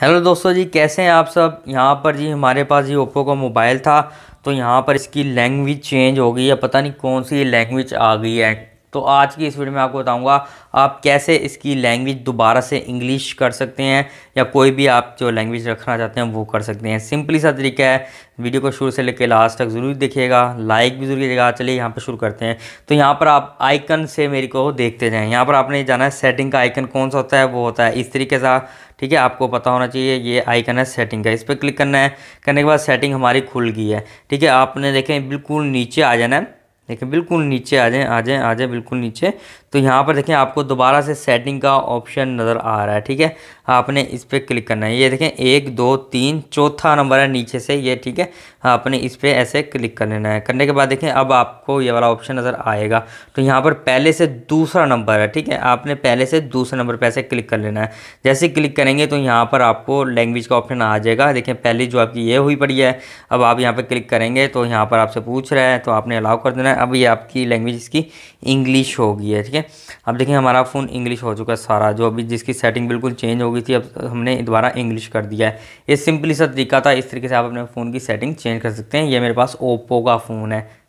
hello दोस्तों जी कैसे हैं आप सब यहाँ पर जी हमारे पास जी ओप्पो का मोबाइल था तो यहाँ पर इसकी लैंग्वेज चेंज हो गई है पता नहीं कौन सी लैंग्वेज आ गई है तो आज की इस वीडियो में आपको बताऊंगा आप कैसे इसकी लैंग्वेज दोबारा से इंग्लिश कर सकते हैं या कोई भी आप जो लैंग्वेज रखना चाहते हैं वो कर सकते हैं सिंपली सा तरीका है वीडियो को शुरू से लेकर लास्ट तक ज़रूर देखिएगा लाइक भी जरूर कीजिएगा चलिए यहाँ पर शुरू करते हैं तो यहाँ पर आप आइकन से मेरे को देखते जाएँ यहाँ पर आपने जाना है सेटिंग का आइकन कौन सा होता है वो होता है इस तरीके से ठीक है आपको पता होना चाहिए ये आइकन है सेटिंग का इस पर क्लिक करना है करने के बाद सेटिंग हमारी खुल गई है ठीक है आपने देखें बिल्कुल नीचे आ जाना है देखिए बिल्कुल नीचे आ जाएँ आ जाएँ आ जाएँ बिल्कुल नीचे तो यहाँ पर देखें आपको दोबारा से सेटिंग का ऑप्शन नज़र आ रहा है ठीक है आपने इस पर क्लिक करना है ये देखें एक दो तीन चौथा नंबर है नीचे से ये ठीक है आपने इस पर ऐसे क्लिक कर लेना है करने के बाद देखें अब आपको ये वाला ऑप्शन नज़र आएगा तो यहाँ पर पहले से दूसरा नंबर है ठीक है आपने पहले से दूसरे नंबर पर ऐसे क्लिक कर लेना है जैसे क्लिक करेंगे तो यहाँ पर आपको लैंग्वेज का ऑप्शन आ जाएगा देखें पहले जो आपकी ये हुई पड़ी है अब आप यहाँ पर क्लिक करेंगे तो यहाँ पर आपसे पूछ रहा है तो आपने अलाउ कर देना है अब ये आपकी लैंग्वेज इसकी इंग्लिश होगी है ठीक है अब देखिए हमारा फ़ोन इंग्लिश हो चुका है सारा जो अभी जिसकी सेटिंग बिल्कुल चेंज हो गई थी अब हमने दोबारा इंग्लिश कर दिया है ये सिंपली सा तरीका था इस तरीके से आप अपने फ़ोन की सेटिंग चेंज कर सकते हैं ये मेरे पास ओप्पो का फ़ोन है